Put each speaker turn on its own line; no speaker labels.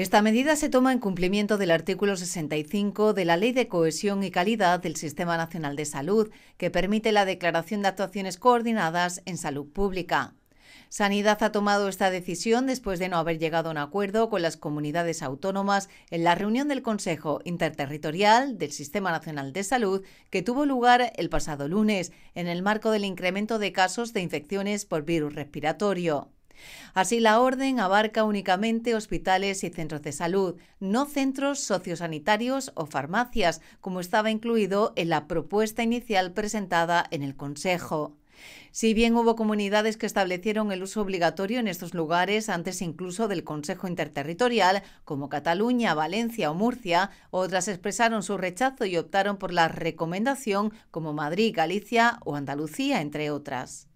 Esta medida se toma en cumplimiento del artículo 65 de la Ley de Cohesión y Calidad del Sistema Nacional de Salud, que permite la declaración de actuaciones coordinadas en salud pública. Sanidad ha tomado esta decisión después de no haber llegado a un acuerdo con las comunidades autónomas en la reunión del Consejo Interterritorial del Sistema Nacional de Salud que tuvo lugar el pasado lunes en el marco del incremento de casos de infecciones por virus respiratorio. Así, la orden abarca únicamente hospitales y centros de salud, no centros sociosanitarios o farmacias, como estaba incluido en la propuesta inicial presentada en el Consejo. Si bien hubo comunidades que establecieron el uso obligatorio en estos lugares antes incluso del Consejo Interterritorial, como Cataluña, Valencia o Murcia, otras expresaron su rechazo y optaron por la recomendación, como Madrid, Galicia o Andalucía, entre otras.